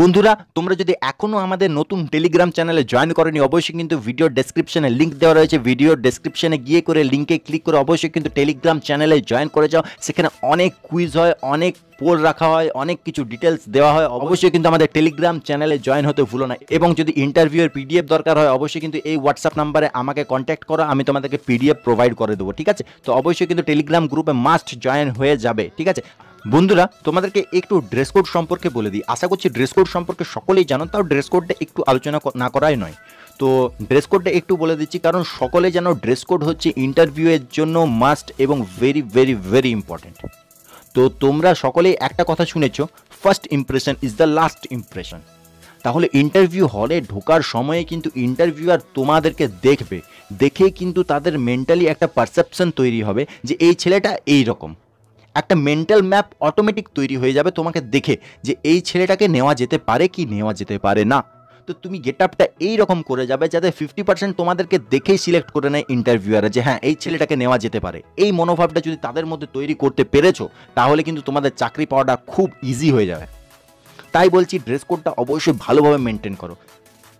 বন্ধুরা তোমরা যদি এখনও আমাদের নতুন টেলিগ্রাম চ্যানেলে জয়েন করনি অবশ্যই কিন্তু ভিডিও ডেসক্রিপশনে লিঙ্ক দেওয়া রয়েছে ভিডিও ডেসক্রিপশনে গিয়ে করে লিঙ্কে ক্লিক করে অবশ্যই কিন্তু টেলিগ্রাম চ্যানেলে জয়েন করে যাও সেখানে অনেক কুইজ হয় অনেক পোল রাখা হয় অনেক কিছু ডিটেলস দেওয়া হয় অবশ্যই কিন্তু আমাদের টেলিগ্রাম চ্যানেলে জয়েন হতে ভুলো না এবং যদি ইন্টারভিউয়ের পিডিএফ দরকার হয় অবশ্যই কিন্তু এই হোয়াটসঅ্যাপ নাম্বারে আমাকে কন্ট্যাক্ট করো আমি তোমাদেরকে পিডিএফ প্রোভাইড করে দেবো ঠিক আছে তো অবশ্যই কিন্তু টেলিগ্রাম গ্রুপে মাস্ট জয়েন হয়ে যাবে ঠিক আছে বন্ধুরা তোমাদেরকে একটু ড্রেস কোড সম্পর্কে বলে দিই আশা করছি ড্রেস কোড সম্পর্কে সকলেই জানো তাও ড্রেস কোডটা একটু আলোচনা না করাই নয় তো ড্রেস কোডটা একটু বলে দিচ্ছি কারণ সকলে যেন ড্রেস কোড হচ্ছে ইন্টারভিউয়ের জন্য মাস্ট এবং ভেরি ভেরি ভেরি ইম্পর্ট্যান্ট তো তোমরা সকলেই একটা কথা শুনেছ first impression is the last impression তাহলে ইন্টারভিউ হলে ঢোকার সময়ে কিন্তু ইন্টারভিউয়ার তোমাদেরকে দেখবে দেখেই কিন্তু তাদের মেন্টালি একটা পারসেপশন তৈরি হবে যে এই ছেলেটা এই রকম একটা মেন্টাল ম্যাপ অটোমেটিক তৈরি হয়ে যাবে তোমাকে দেখে যে এই ছেলেটাকে নেওয়া যেতে পারে কি নেওয়া যেতে পারে না তো তুমি গেট আপটা এইরকম করে যাবে যাতে ফিফটি পার্সেন্ট তোমাদেরকে দেখেই সিলেক্ট করে নেয় ইন্টারভিউয়ারে যে হ্যাঁ এই ছেলেটাকে নেওয়া যেতে পারে এই মনোভাবটা যদি তাদের মধ্যে তৈরি করতে পেরেছো তাহলে কিন্তু তোমাদের চাকরি পাওয়াটা খুব ইজি হয়ে যাবে তাই বলছি ড্রেস কোডটা অবশ্যই ভালোভাবে মেনটেন করো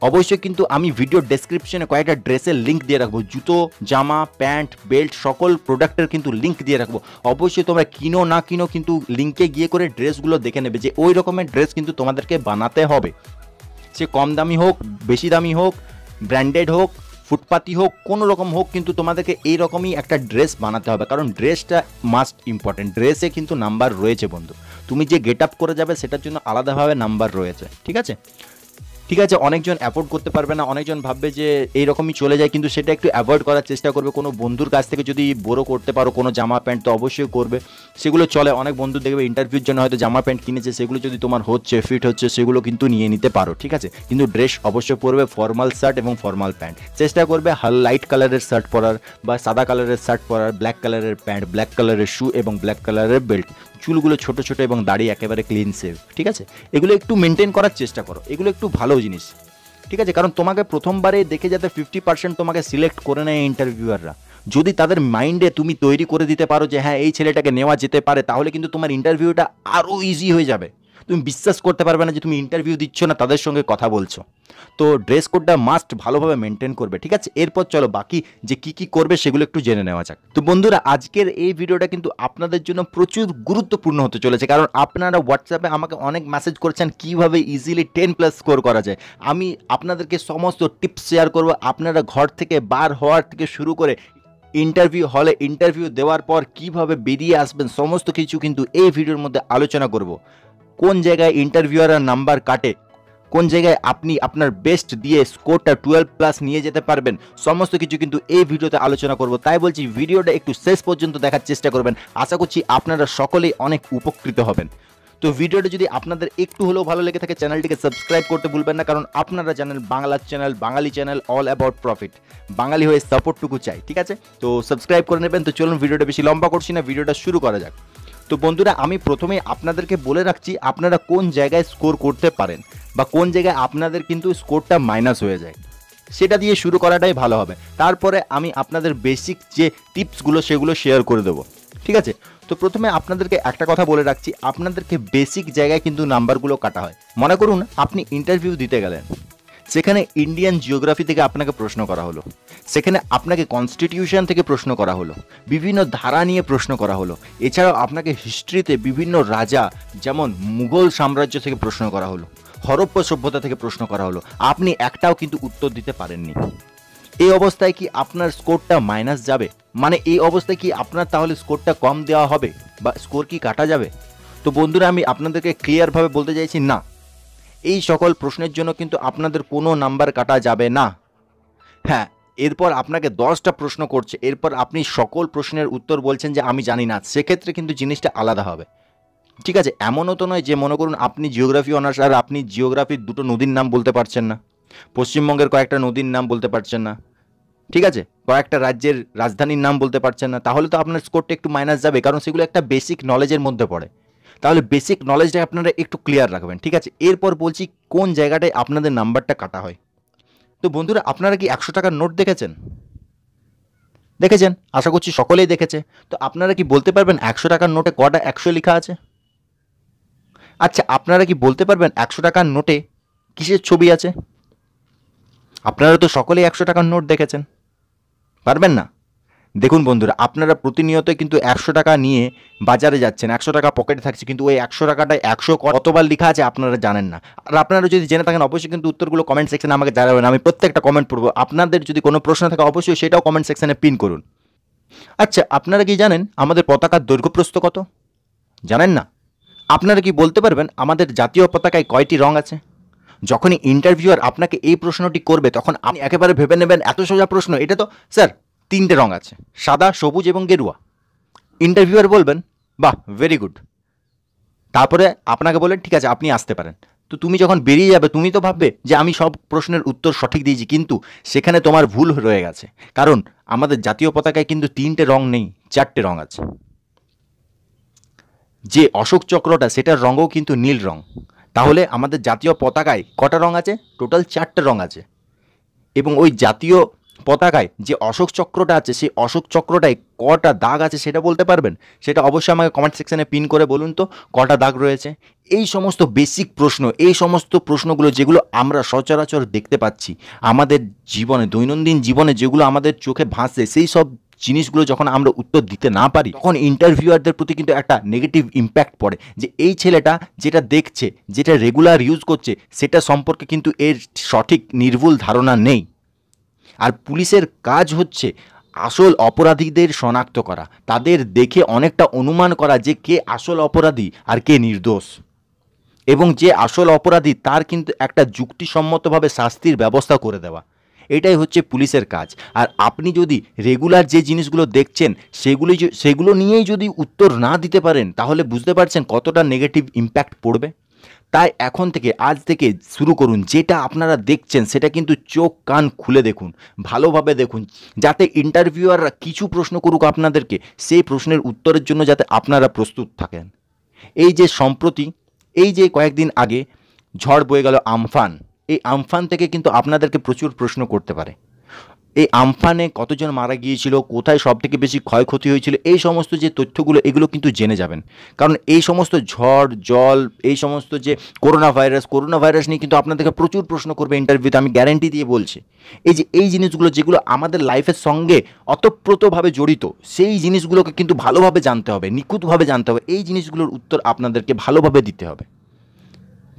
অবশ্যই কিন্তু আমি ভিডিও ডেসক্রিপশনে কয়েকটা ড্রেসের লিঙ্ক দিয়ে রাখবো জুতো জামা প্যান্ট বেল্ট সকল প্রোডাক্টের কিন্তু লিঙ্ক দিয়ে রাখবো অবশ্যই তোমরা কিনো না কিনো কিন্তু লিঙ্কে গিয়ে করে ড্রেসগুলো দেখে নেবে যে ওই রকমের ড্রেস কিন্তু তোমাদেরকে বানাতে হবে সে কম দামি হোক বেশি দামি হোক ব্র্যান্ডেড হোক ফুটপাতি হোক কোনো রকম হোক কিন্তু তোমাদেরকে এই রকমই একটা ড্রেস বানাতে হবে কারণ ড্রেসটা মাস্ট ইম্পর্টেন্ট ড্রেসে কিন্তু নাম্বার রয়েছে বন্ধু তুমি যে গেট আপ করে যাবে সেটার জন্য আলাদাভাবে নাম্বার রয়েছে ঠিক আছে ঠিক আছে অনেকজন অ্যাফোর্ড করতে পারবে না অনেকজন ভাববে যে এইরকমই চলে যায় কিন্তু সেটা একটু অ্যাভয়েড করার চেষ্টা করবে কোনো বন্ধুর কাছ থেকে যদি বড়ো করতে পারো কোনো জামা প্যান্ট তো অবশ্যই করবে সেগুলো চলে অনেক বন্ধু দেখবে ইন্টারভিউর জন্য হয়তো জামা প্যান্ট কিনেছে সেগুলো যদি তোমার হচ্ছে ফিট হচ্ছে সেগুলো কিন্তু নিয়ে নিতে পারো ঠিক আছে কিন্তু ড্রেস অবশ্যই পরবে ফর্মাল শার্ট এবং ফর্মাল প্যান্ট চেষ্টা করবে হাল লাইট কালারের শার্ট পরার বা সাদা কালারের শার্ট পরার ব্ল্যাক কালারের প্যান্ট ব্ল্যাক কালারের শু এবং ব্ল্যাক কালারের বেল্ট চুলগুলো ছোট ছোট এবং দাড়ি একেবারে ক্লিন সেভ ঠিক আছে এগুলো একটু মেনটেন করার চেষ্টা করো এগুলো একটু ভালো ভালো জিনিস ঠিক আছে কারণ তোমাকে প্রথমবারে দেখে যাতে ফিফটি পার্সেন্ট তোমাকে সিলেক্ট করে নেয় ইন্টারভিউয়াররা যদি তাদের মাইন্ডে তুমি তৈরি করে দিতে পারো যে হ্যাঁ এই ছেলেটাকে নেওয়া যেতে পারে তাহলে কিন্তু তোমার ইন্টারভিউটা আরও ইজি হয়ে যাবে তুমি বিশ্বাস করতে পারবে না যে তুমি ইন্টারভিউ দিচ্ছ না তাদের সঙ্গে কথা বলছো তো ড্রেস কোডটা মাস্ট ভালোভাবে মেনটেন করবে ঠিক আছে এরপর চলো বাকি যে কি কি করবে সেগুলো একটু জেনে নেওয়া যাক তো বন্ধুরা আজকের এই ভিডিওটা কিন্তু আপনাদের জন্য প্রচুর গুরুত্বপূর্ণ হতে চলেছে কারণ আপনারা হোয়াটসঅ্যাপে আমাকে অনেক মেসেজ করেছেন কিভাবে ইজিলি টেন প্লাস স্কোর করা যায় আমি আপনাদেরকে সমস্ত টিপস শেয়ার করব আপনারা ঘর থেকে বার হওয়ার থেকে শুরু করে ইন্টারভিউ হলে ইন্টারভিউ দেওয়ার পর কিভাবে বেরিয়ে আসবেন সমস্ত কিছু কিন্তু এই ভিডিওর মধ্যে আলোচনা করব কোন জায়গায় ইন্টারভিউয়ারের নাম্বার কাটে কোন জায়গায় আপনি আপনার বেস্ট দিয়ে স্কোরটা টুয়েলভ প্লাস নিয়ে যেতে পারবেন সমস্ত কিছু কিন্তু এই ভিডিওতে আলোচনা করব তাই বলছি ভিডিওটা একটু শেষ পর্যন্ত দেখার চেষ্টা করবেন আশা করছি আপনারা সকলেই অনেক উপকৃত হবেন তো ভিডিওটা যদি আপনাদের একটু হলেও ভালো লেগে থাকে চ্যানেলটিকে সাবস্ক্রাইব করতে ভুলবেন না কারণ আপনারা জানেন বাংলার চ্যানেল বাঙালি চ্যানেল অল অ্যাবাউট প্রফিট বাঙালি হয়ে সাপোর্টটুকু চাই ঠিক আছে তো সাবস্ক্রাইব করে নেবেন তো চলুন ভিডিওটা বেশি লম্বা করছি না ভিডিওটা শুরু করা যাক তো বন্ধুরা আমি প্রথমে আপনাদেরকে বলে রাখছি আপনারা কোন জায়গায় স্কোর করতে পারেন বা কোন জায়গায় আপনাদের কিন্তু স্কোরটা মাইনাস হয়ে যায় সেটা দিয়ে শুরু করাটাই ভালো হবে তারপরে আমি আপনাদের বেসিক যে টিপসগুলো সেগুলো শেয়ার করে দেবো ঠিক আছে তো প্রথমে আপনাদেরকে একটা কথা বলে রাখছি আপনাদেরকে বেসিক জায়গায় কিন্তু নাম্বারগুলো কাটা হয় মনে করুন আপনি ইন্টারভিউ দিতে গেলেন সেখানে ইন্ডিয়ান জিওগ্রাফি থেকে আপনাকে প্রশ্ন করা হলো সেখানে আপনাকে কনস্টিটিউশন থেকে প্রশ্ন করা হলো বিভিন্ন ধারা নিয়ে প্রশ্ন করা হলো এছাড়াও আপনাকে হিস্ট্রিতে বিভিন্ন রাজা যেমন মুঘল সাম্রাজ্য থেকে প্রশ্ন করা হলো হরপ্প সভ্যতা থেকে প্রশ্ন করা হলো আপনি একটাও কিন্তু উত্তর দিতে পারেননি এই অবস্থায় কি আপনার স্কোরটা মাইনাস যাবে মানে এই অবস্থায় কি আপনার তাহলে স্কোরটা কম দেওয়া হবে বা স্কোর কি কাটা যাবে তো বন্ধুরা আমি আপনাদেরকে ক্লিয়ারভাবে বলতে চাইছি না এই সকল প্রশ্নের জন্য কিন্তু আপনাদের কোনো নাম্বার কাটা যাবে না হ্যাঁ এরপর আপনাকে দশটা প্রশ্ন করছে এরপর আপনি সকল প্রশ্নের উত্তর বলছেন যে আমি জানি না সেক্ষেত্রে কিন্তু জিনিসটা আলাদা হবে ঠিক আছে এমনও তো নয় যে মনে করুন আপনি জিওগ্রাফি অনার্স আর আপনি জিওগ্রাফির দুটো নদীর নাম বলতে পারছেন না পশ্চিমবঙ্গের কয়েকটা নদীর নাম বলতে পারছেন না ঠিক আছে কয়েকটা রাজ্যের রাজধানীর নাম বলতে পারছেন না তাহলে তো আপনার স্কোরটা একটু মাইনাস যাবে কারণ সেগুলো একটা বেসিক নলেজের মধ্যে পড়ে তাহলে বেসিক নলেজটা আপনারা একটু ক্লিয়ার রাখবেন ঠিক আছে এরপর বলছি কোন জায়গাটায় আপনাদের নাম্বারটা কাটা হয় তো বন্ধুরা আপনারা কি একশো টাকার নোট দেখেছেন দেখেছেন আশা করছি সকলেই দেখেছে তো আপনারা কি বলতে পারবেন একশো টাকার নোটে কটা একশো লেখা আছে আচ্ছা আপনারা কি বলতে পারবেন একশো টাকার নোটে কিসের ছবি আছে আপনারা তো সকলেই একশো টাকার নোট দেখেছেন পারবেন না দেখুন বন্ধুরা আপনারা প্রতিনিয়ত কিন্তু একশো টাকা নিয়ে বাজারে যাচ্ছেন একশো টাকা পকেটে থাকছে কিন্তু ওই একশো টাকাটায় একশো কতবার লেখা আছে আপনারা জানেন না আর আপনারা যদি জেনে থাকেন অবশ্যই কিন্তু উত্তরগুলো কমেন্ট সেকশনে আমাকে জানাবেন আমি প্রত্যেকটা কমেন্ট পড়বো আপনাদের যদি কোনো প্রশ্ন থাকে অবশ্যই সেটাও কমেন্ট সেকশনে পিন করুন আচ্ছা আপনারা কি জানেন আমাদের পতাকার দৈর্ঘ্যপ্রস্ত কত জানেন না আপনারা কি বলতে পারবেন আমাদের জাতীয় পতাকায় কয়টি রং আছে যখনই ইন্টারভিউয়ার আপনাকে এই প্রশ্নটি করবে তখন আপনি একেবারে ভেবে নেবেন এত সোজা প্রশ্ন এটা তো স্যার তিনটে রঙ আছে সাদা সবুজ এবং গেরুয়া ইন্টারভিউয়ার বলবেন বাহ ভেরি গুড তারপরে আপনাকে বলেন ঠিক আছে আপনি আসতে পারেন তো তুমি যখন বেরিয়ে যাবে তুমি তো ভাববে যে আমি সব প্রশ্নের উত্তর সঠিক দিয়েছি কিন্তু সেখানে তোমার ভুল রয়ে গেছে কারণ আমাদের জাতীয় পতাকায় কিন্তু তিনটে রং নেই চারটে রং আছে যে অশোক চক্রটা সেটার রঙও কিন্তু নীল রং তাহলে আমাদের জাতীয় পতাকায় কটা রং আছে টোটাল চারটে রং আছে এবং ওই জাতীয় পতাকায় যে অশোক চক্রটা আছে সেই অশোক চক্রটায় কটা দাগ আছে সেটা বলতে পারবেন সেটা অবশ্যই আমাকে কমেন্ট সেকশানে পিন করে বলুন তো কটা দাগ রয়েছে এই সমস্ত বেসিক প্রশ্ন এই সমস্ত প্রশ্নগুলো যেগুলো আমরা সচরাচর দেখতে পাচ্ছি আমাদের জীবনে দৈনন্দিন জীবনে যেগুলো আমাদের চোখে ভাসছে সেই সব জিনিসগুলো যখন আমরা উত্তর দিতে না পারি তখন ইন্টারভিউয়ারদের প্রতি কিন্তু একটা নেগেটিভ ইম্প্যাক্ট পড়ে যে এই ছেলেটা যেটা দেখছে যেটা রেগুলার ইউজ করছে সেটা সম্পর্কে কিন্তু এর সঠিক নির্ভুল ধারণা নেই আর পুলিশের কাজ হচ্ছে আসল অপরাধীদের শনাক্ত করা তাদের দেখে অনেকটা অনুমান করা যে কে আসল অপরাধী আর কে নির্দোষ এবং যে আসল অপরাধী তার কিন্তু একটা যুক্তিসম্মতভাবে শাস্তির ব্যবস্থা করে দেওয়া এটাই হচ্ছে পুলিশের কাজ আর আপনি যদি রেগুলার যে জিনিসগুলো দেখছেন সেগুলি সেগুলো নিয়েই যদি উত্তর না দিতে পারেন তাহলে বুঝতে পারছেন কতটা নেগেটিভ ইম্প্যাক্ট পড়বে তাই এখন থেকে আজ থেকে শুরু করুন যেটা আপনারা দেখছেন সেটা কিন্তু চোখ কান খুলে দেখুন ভালোভাবে দেখুন যাতে ইন্টারভিউয়াররা কিছু প্রশ্ন করুক আপনাদেরকে সেই প্রশ্নের উত্তরের জন্য যাতে আপনারা প্রস্তুত থাকেন এই যে সম্প্রতি এই যে কয়েকদিন আগে ঝড় বয়ে গেল আমফান এই আমফান থেকে কিন্তু আপনাদেরকে প্রচুর প্রশ্ন করতে পারে এই আমফানে কতজন মারা গিয়েছিল কোথায় সবথেকে বেশি ক্ষয়ক্ষতি হয়েছিল এই সমস্ত যে তথ্যগুলো এগুলো কিন্তু জেনে যাবেন কারণ এই সমস্ত ঝড় জল এই সমস্ত যে করোনা ভাইরাস করোনা ভাইরাস নিয়ে কিন্তু আপনাদেরকে প্রচুর প্রশ্ন করবে ইন্টারভিউতে আমি গ্যারেন্টি দিয়ে বলছি এই যে এই জিনিসগুলো যেগুলো আমাদের লাইফের সঙ্গে অতপ্রতভাবে জড়িত সেই জিনিসগুলোকে কিন্তু ভালোভাবে জানতে হবে নিখুঁতভাবে জানতে হবে এই জিনিসগুলোর উত্তর আপনাদেরকে ভালোভাবে দিতে হবে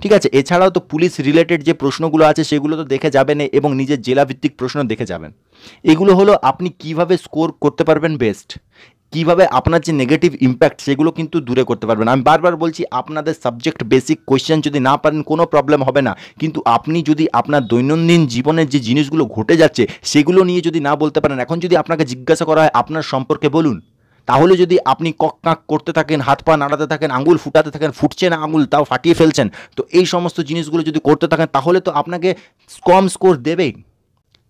ঠিক আছে এছাড়াও তো পুলিশ রিলেটেড যে প্রশ্নগুলো আছে সেগুলো তো দেখে যাবেন এবং নিজের জেলাভিত্তিক প্রশ্ন দেখে যাবেন এগুলো হলো আপনি কিভাবে স্কোর করতে পারবেন বেস্ট কিভাবে আপনার যে নেগেটিভ ইম্প্যাক্ট সেগুলো কিন্তু দূরে করতে পারবেন আমি বারবার বলছি আপনাদের সাবজেক্ট বেসিক কোয়েশ্চেন যদি না পারেন কোনো প্রবলেম হবে না কিন্তু আপনি যদি আপনার দৈনন্দিন জীবনের যে জিনিসগুলো ঘটে যাচ্ছে সেগুলো নিয়ে যদি না বলতে পারেন এখন যদি আপনাকে জিজ্ঞাসা করা হয় আপনার সম্পর্কে বলুন তাহলে যদি আপনি কক কাঁক করতে থাকেন হাত পা নাড়াতে থাকেন আঙুল ফুটাতে থাকেন ফুটছে না আঙুল তাও ফাটিয়ে ফেলছেন তো এই সমস্ত জিনিসগুলো যদি করতে থাকেন তাহলে তো আপনাকে কম স্কোর দেবেই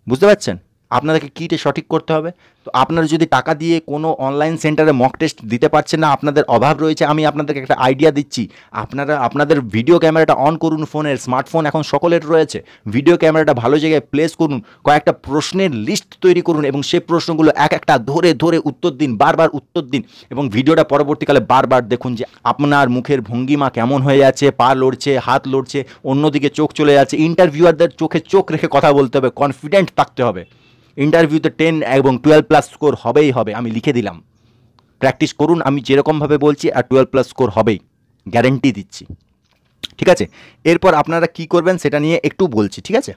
বুঝতে পারছেন আপনাদেরকে কীটে সঠিক করতে হবে তো আপনারা যদি টাকা দিয়ে কোনো অনলাইন সেন্টারে মক টেস্ট দিতে পারছেন না আপনাদের অভাব রয়েছে আমি আপনাদেরকে একটা আইডিয়া দিচ্ছি আপনারা আপনাদের ভিডিও ক্যামেরাটা অন করুন ফোনের স্মার্টফোন এখন সকলের রয়েছে ভিডিও ক্যামেরাটা ভালো জায়গায় প্লেস করুন কয়েকটা প্রশ্নের লিস্ট তৈরি করুন এবং সেই প্রশ্নগুলো এক একটা ধরে ধরে উত্তর দিন বারবার উত্তর দিন এবং ভিডিওটা পরবর্তীকালে বারবার দেখুন যে আপনার মুখের ভঙ্গিমা কেমন হয়ে যাচ্ছে পা লড়ছে হাত লড়ছে অন্যদিকে চোখ চলে যাচ্ছে ইন্টারভিউয়ারদের চোখে চোখ রেখে কথা বলতে হবে কনফিডেন্ট থাকতে হবে ইন্টারভিউতে টেন এবং টুয়েলভ প্লাস স্কোর হবেই হবে আমি লিখে দিলাম প্র্যাকটিস করুন আমি যেরকমভাবে বলছি আর টুয়েলভ প্লাস স্কোর হবেই গ্যারেন্টি দিচ্ছি ঠিক আছে এরপর আপনারা কি করবেন সেটা নিয়ে একটু বলছি ঠিক আছে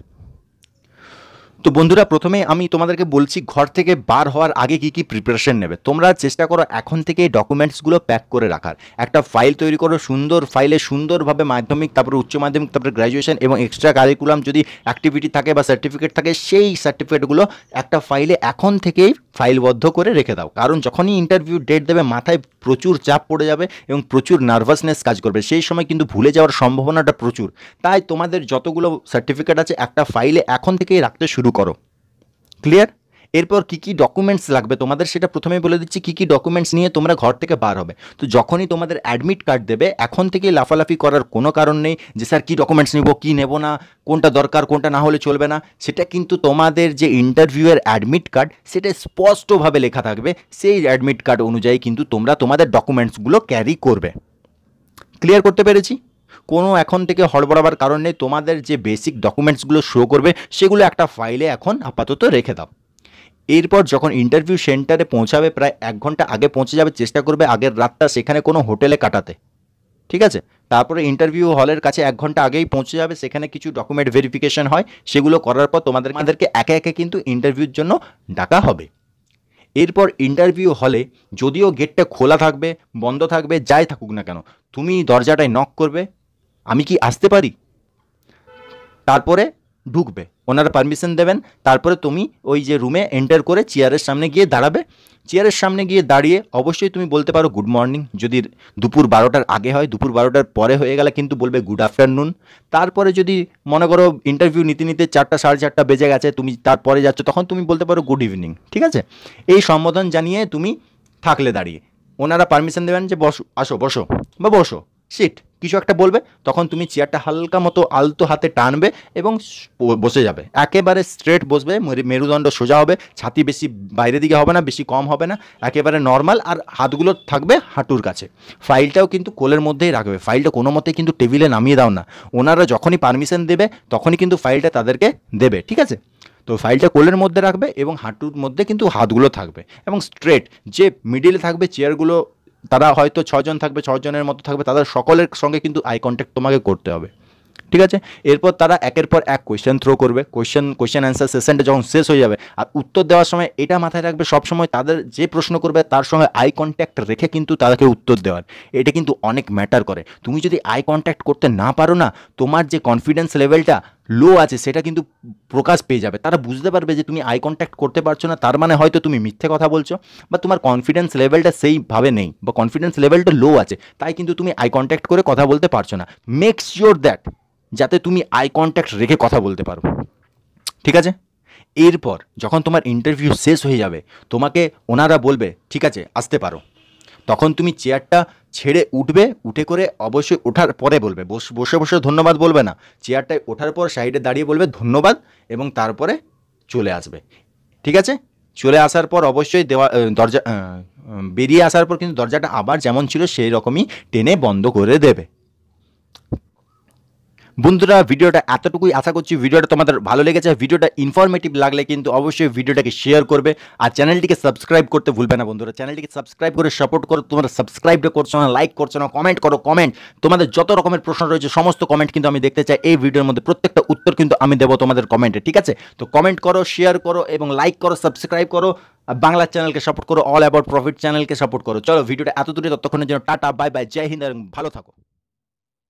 তো বন্ধুরা প্রথমে আমি তোমাদেরকে বলছি ঘর থেকে বার হওয়ার আগে কি কি প্রিপারেশন নেবে তোমরা চেষ্টা করো এখন থেকে ডকুমেন্টসগুলো প্যাক করে রাখার একটা ফাইল তৈরি করো সুন্দর ফাইলে সুন্দরভাবে মাধ্যমিক তারপরে উচ্চ মাধ্যমিক তারপরে গ্র্যাজুয়েশন এবং এক্সট্রা কারিকুলাম যদি অ্যাক্টিভিটি থাকে বা সার্টিফিকেট থাকে সেই সার্টিফিকেটগুলো একটা ফাইলে এখন থেকেই ফাইলবদ্ধ করে রেখে দাও কারণ যখনই ইন্টারভিউ ডেট দেবে মাথায় প্রচুর চাপ পড়ে যাবে এবং প্রচুর নার্ভাসনেস কাজ করবে সেই সময় কিন্তু ভুলে যাওয়ার সম্ভাবনাটা প্রচুর তাই তোমাদের যতগুলো সার্টিফিকেট আছে একটা ফাইলে এখন থেকেই রাখতে শুরু করো ক্লিয়ার এরপর কী কী ডকুমেন্টস লাগবে তোমাদের সেটা প্রথমে বলে দিচ্ছি কী কী ডকুমেন্টস নিয়ে তোমরা ঘর থেকে বার হবে তো যখনই তোমাদের অ্যাডমিট কার্ড দেবে এখন থেকে লাফালাফি করার কোনো কারণ নেই যে স্যার কী ডকুমেন্টস নেব কী নেব না কোনটা দরকার কোনটা না হলে চলবে না সেটা কিন্তু তোমাদের যে ইন্টারভিউয়ের অ্যাডমিট কার্ড সেটা স্পষ্টভাবে লেখা থাকবে সেই অ্যাডমিট কার্ড অনুযায়ী কিন্তু তোমরা তোমাদের ডকুমেন্টসগুলো ক্যারি করবে ক্লিয়ার করতে পেরেছি কোনো এখন থেকে হড়বড়াবার কারণ নেই তোমাদের যে বেসিক ডকুমেন্টসগুলো শো করবে সেগুলো একটা ফাইলে এখন আপাতত রেখে দাও এরপর যখন ইন্টারভিউ সেন্টারে পৌঁছাবে প্রায় এক ঘন্টা আগে পৌঁছে যাবে চেষ্টা করবে আগের রাতটা সেখানে কোনো হোটেলে কাটাতে ঠিক আছে তারপরে ইন্টারভিউ হলের কাছে এক ঘন্টা আগেই পৌঁছে যাবে সেখানে কিছু ডকুমেন্ট ভেরিফিকেশন হয় সেগুলো করার পর তোমাদের আমাদেরকে একে একে কিন্তু ইন্টারভিউর জন্য ডাকা হবে এরপর ইন্টারভিউ হলে যদিও গেটটা খোলা থাকবে বন্ধ থাকবে যাই থাকুক না কেন তুমি দরজাটায় নক করবে আমি কি আসতে পারি তারপরে ঢুকবে ওনারা পারমিশন দেবেন তারপরে তুমি ওই যে রুমে এন্টার করে চেয়ারের সামনে গিয়ে দাঁড়াবে চেয়ারের সামনে গিয়ে দাঁড়িয়ে অবশ্যই তুমি বলতে পারো গুড মর্নিং যদি দুপুর বারোটার আগে হয় দুপুর বারোটার পরে হয়ে গেলে কিন্তু বলবে গুড আফটারনুন তারপরে যদি মনে করো ইন্টারভিউ নিতে নিতে চারটা সাড়ে চারটা বেজে গেছে তুমি তারপরে যাচ্ছ তখন তুমি বলতে পারো গুড ইভিনিং ঠিক আছে এই সম্বোধন জানিয়ে তুমি থাকলে দাঁড়িয়ে ওনারা পারমিশন দেবেন যে বসো আসো বসো বা বসো সিট কিছু একটা বলবে তখন তুমি চেয়ারটা হালকা মতো আলতো হাতে টানবে এবং বসে যাবে একেবারে স্ট্রেট বসবে মেরুদণ্ড সোজা হবে ছাতি বেশি বাইরে দিকে হবে না বেশি কম হবে না একেবারে নর্মাল আর হাতগুলো থাকবে হাঁটুর কাছে ফাইলটাও কিন্তু কোলের মধ্যেই রাখবে ফাইলটা কোনো মতে কিন্তু টেবিলে নামিয়ে দাও না ওনারা যখনই পারমিশন দেবে তখনই কিন্তু ফাইলটা তাদেরকে দেবে ঠিক আছে তো ফাইলটা কোলের মধ্যে রাখবে এবং হাঁটুর মধ্যে কিন্তু হাতগুলো থাকবে এবং স্ট্রেট যে মিডিলে থাকবে চেয়ারগুলো তারা হয়তো ছজন থাকবে ছজনের মতো থাকবে তাদের সকলের সঙ্গে কিন্তু আই কন্ট্যাক্ট তোমাকে করতে হবে ঠিক আছে এরপর তারা একের পর এক কোয়েশ্চেন থ্রো করবে কোয়েশ্চেন কোয়েশ্চেন অ্যান্সার সেশনটা যখন শেষ হয়ে যাবে আর উত্তর দেওয়ার সময় এটা মাথায় রাখবে সবসময় তাদের যে প্রশ্ন করবে তার সঙ্গে আই কন্ট্যাক্ট রেখে কিন্তু তাদেরকে উত্তর দেওয়ার এটা কিন্তু অনেক ম্যাটার করে তুমি যদি আই কন্ট্যাক্ট করতে না পারো না তোমার যে কনফিডেন্স লেভেলটা লো আছে সেটা কিন্তু প্রকাশ পেয়ে যাবে তারা বুঝতে পারবে যে তুমি আই কন্ট্যাক্ট করতে পারছো না তার মানে হয়তো তুমি মিথ্যে কথা বলছো বা তোমার কনফিডেন্স লেভেলটা সেইভাবে নেই বা কনফিডেন্স লেভেলটা লো আছে তাই কিন্তু তুমি আই কন্ট্যাক্ট করে কথা বলতে পারছো না মেক শিওর দ্যাট যাতে তুমি আই কন্ট্যাক্ট রেখে কথা বলতে পারো ঠিক আছে এরপর যখন তোমার ইন্টারভিউ শেষ হয়ে যাবে তোমাকে ওনারা বলবে ঠিক আছে আসতে পারো তখন তুমি চেয়ারটা ছেড়ে উঠবে উঠে করে অবশ্যই ওঠার পরে বলবে বসে বসে ধন্যবাদ বলবে না চেয়ারটায় ওঠার পর সাইডে দাঁড়িয়ে বলবে ধন্যবাদ এবং তারপরে চলে আসবে ঠিক আছে চলে আসার পর অবশ্যই দেওয়া দরজা বেরিয়ে আসার পর কিন্তু দরজাটা আবার যেমন ছিল সেই রকমই টেনে বন্ধ করে দেবে বন্ধুরা ভিডিওটা এতটুকুই আশা করছি ভিডিওটা তোমাদের ভালো লেগেছে ভিডিওটা ইনফরমেটিভ লাগলে কিন্তু অবশ্যই ভিডিওটাকে শেয়ার করবে আর চ্যানেলটিকে সাবস্ক্রাইব করতে ভুলবে না বন্ধুরা চ্যানেলটিকে সাবস্ক্রাইব করে সাপোর্ট করো তোমরা সাবস্ক্রাইবটা করছো না লাইক করছো না কমেন্ট করো কমেন্ট তোমাদের যত রকমের প্রশ্ন রয়েছে সমস্ত কমেন্ট কিন্তু আমি দেখতে চাই এই ভিডিওর মধ্যে প্রত্যেকটা উত্তর কিন্তু আমি দেবো তোমাদের কমেন্টে ঠিক আছে তো কমেন্ট করো শেয়ার করো এবং লাইক করো সাবস্ক্রাইব করো বাংলা চ্যানেলকে সাপোর্ট করো অল অ্যাবাউট প্রফিট চ্যানেলকে সাপোর্ট করো চলো ভিডিওটা এত দূরে ততক্ষণের জন্য টাটা বাই বাই জয় হিন্দ এবং ভালো থাকো